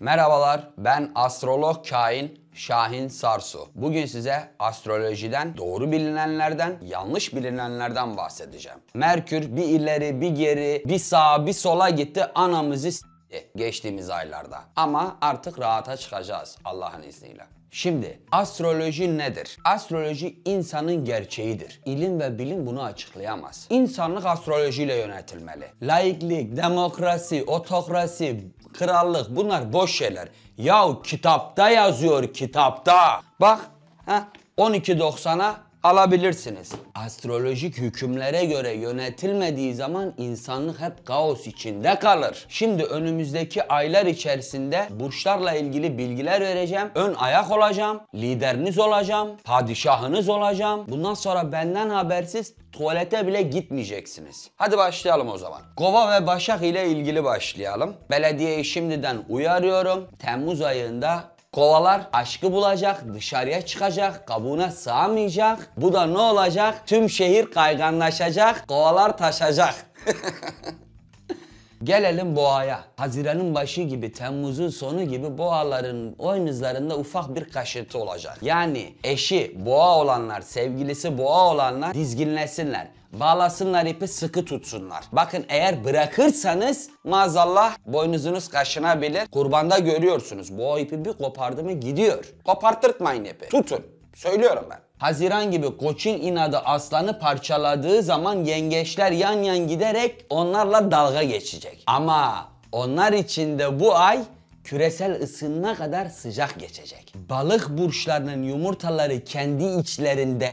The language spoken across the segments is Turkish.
Merhabalar ben astrolog kain Şahin Sarsu. Bugün size astrolojiden doğru bilinenlerden, yanlış bilinenlerden bahsedeceğim. Merkür bir ileri bir geri, bir sağa bir sola gitti anamızı e, geçtiğimiz aylarda. Ama artık rahata çıkacağız Allah'ın izniyle. Şimdi astroloji nedir? Astroloji insanın gerçeğidir. İlim ve bilim bunu açıklayamaz. İnsanlık astrolojiyle yönetilmeli. Laiklik, demokrasi, otokrasi, krallık bunlar boş şeyler. Yahu kitapta yazıyor kitapta. Bak 12.90'a alabilirsiniz. Astrolojik hükümlere göre yönetilmediği zaman insanlık hep kaos içinde kalır. Şimdi önümüzdeki aylar içerisinde burçlarla ilgili bilgiler vereceğim. Ön ayak olacağım, lideriniz olacağım, padişahınız olacağım. Bundan sonra benden habersiz tuvalete bile gitmeyeceksiniz. Hadi başlayalım o zaman. Kova ve Başak ile ilgili başlayalım. Belediyeyi şimdiden uyarıyorum. Temmuz ayında Kovalar aşkı bulacak, dışarıya çıkacak, kabuğuna sığamayacak. Bu da ne olacak? Tüm şehir kayganlaşacak, kovalar taşacak. Gelelim boğaya. Haziran'ın başı gibi, Temmuz'un sonu gibi boğaların oyunuzlarında ufak bir kaşırtı olacak. Yani eşi boğa olanlar, sevgilisi boğa olanlar dizginlesinler. Bağlasınlar ipi sıkı tutsunlar. Bakın eğer bırakırsanız maazallah boynuzunuz kaşınabilir. Kurbanda görüyorsunuz. Boğa ipi bir kopardı mı gidiyor. Koparttırtmayın ipi. Tutun. Söylüyorum ben. Haziran gibi koçun inadı aslanı parçaladığı zaman yengeçler yan yan giderek onlarla dalga geçecek. Ama onlar için de bu ay küresel ısınma kadar sıcak geçecek. Balık burçlarının yumurtaları kendi içlerinde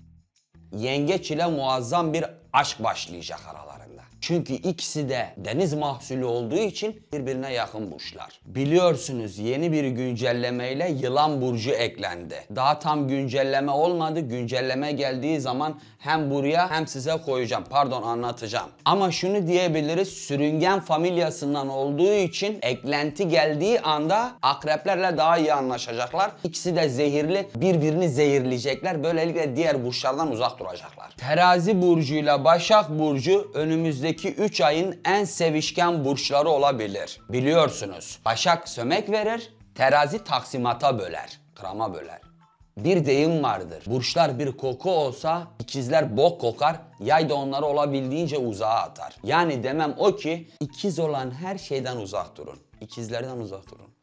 yengeç ile muazzam bir aşk başlayacak aralara. Çünkü ikisi de deniz mahsulü olduğu için birbirine yakın burçlar. Biliyorsunuz yeni bir güncellemeyle yılan burcu eklendi. Daha tam güncelleme olmadı. Güncelleme geldiği zaman hem buraya hem size koyacağım. Pardon anlatacağım. Ama şunu diyebiliriz. Sürüngen familyasından olduğu için eklenti geldiği anda akreplerle daha iyi anlaşacaklar. İkisi de zehirli. Birbirini zehirleyecekler. Böylelikle diğer burçlardan uzak duracaklar. Terazi burcuyla Başak burcu önümüzdeki önümüzdeki 3 ayın en sevişken burçları olabilir. Biliyorsunuz Başak sömek verir, terazi taksimata böler, krama böler. Bir deyim vardır. Burçlar bir koku olsa ikizler bok kokar, yay da onları olabildiğince uzağa atar. Yani demem o ki ikiz olan her şeyden uzak durun. İkizlerden uzak durun.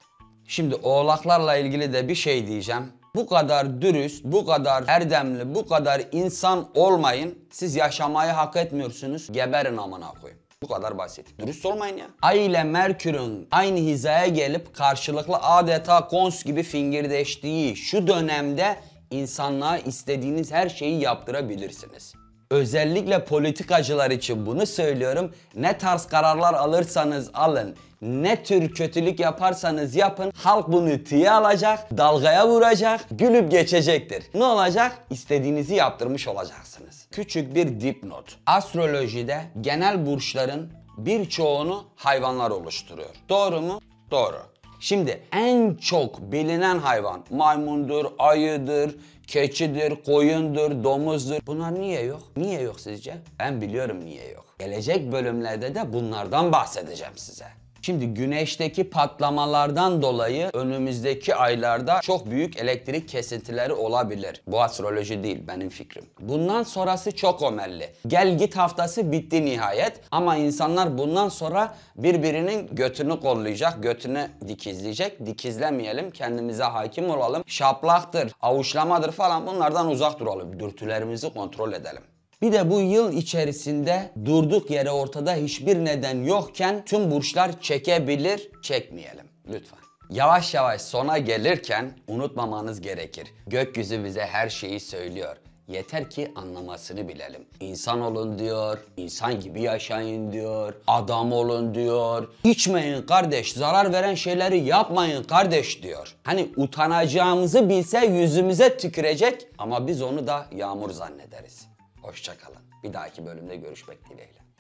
Şimdi oğlaklarla ilgili de bir şey diyeceğim bu kadar dürüst, bu kadar erdemli, bu kadar insan olmayın. Siz yaşamayı hak etmiyorsunuz. Geberin amına koyun. Bu kadar basit. Dürüst olmayın ya. Ay ile Merkür'ün aynı hizaya gelip karşılıklı adeta kons gibi fingirdeştiği şu dönemde insanlığa istediğiniz her şeyi yaptırabilirsiniz. Özellikle politikacılar için bunu söylüyorum. Ne tarz kararlar alırsanız alın, ne tür kötülük yaparsanız yapın halk bunu tiye alacak, dalgaya vuracak, gülüp geçecektir. Ne olacak? İstediğinizi yaptırmış olacaksınız. Küçük bir dipnot. Astrolojide genel burçların birçoğunu hayvanlar oluşturuyor. Doğru mu? Doğru. Şimdi en çok bilinen hayvan maymundur, ayıdır, Keçidir, koyundur, domuzdur. Bunlar niye yok? Niye yok sizce? Ben biliyorum niye yok. Gelecek bölümlerde de bunlardan bahsedeceğim size. Şimdi güneşteki patlamalardan dolayı önümüzdeki aylarda çok büyük elektrik kesintileri olabilir. Bu astroloji değil benim fikrim. Bundan sonrası çok omelli. Gel git haftası bitti nihayet ama insanlar bundan sonra birbirinin götünü kollayacak, götünü dikizleyecek. Dikizlemeyelim, kendimize hakim olalım. Şaplaktır, avuçlamadır falan bunlardan uzak duralım. Dürtülerimizi kontrol edelim. Bir de bu yıl içerisinde durduk yere ortada hiçbir neden yokken tüm burçlar çekebilir, çekmeyelim lütfen. Yavaş yavaş sona gelirken unutmamanız gerekir. Gökyüzü bize her şeyi söylüyor. Yeter ki anlamasını bilelim. İnsan olun diyor, insan gibi yaşayın diyor, adam olun diyor. İçmeyin kardeş, zarar veren şeyleri yapmayın kardeş diyor. Hani utanacağımızı bilse yüzümüze tükürecek ama biz onu da yağmur zannederiz. Hoşçakalın. Bir dahaki bölümde görüşmek dileğiyle.